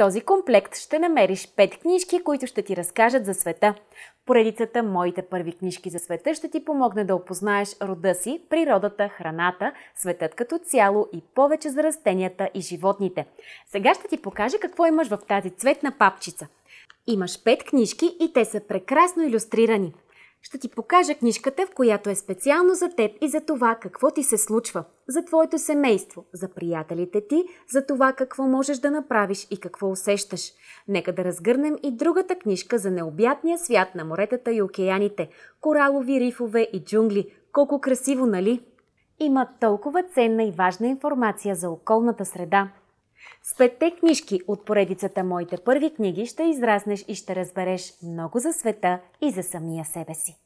този комплект ще намериш 5 книжки, които ще ти разкажат за света. Поредицата Моите първи книжки за света ще ти помогне да опознаеш рода си, природата, храната, светът като цяло и повече за растенията и животните. Сега ще ти покажа какво имаш в тази цветна папчица. Имаш 5 книжки и те са прекрасно иллюстрирани. Ще ти покажа книжката, в която е специално за теб и за това какво ти се случва, за твоето семейство, за приятелите ти, за това какво можеш да направиш и какво усещаш. Нека да разгърнем и другата книжка за необятния свят на моретата и океаните, коралови рифове и джунгли. Колко красиво, нали? Има толкова ценна и важна информация за околната среда – с петте книжки от поредицата Моите първи книги ще израснеш и ще разбереш много за света и за самия себе си.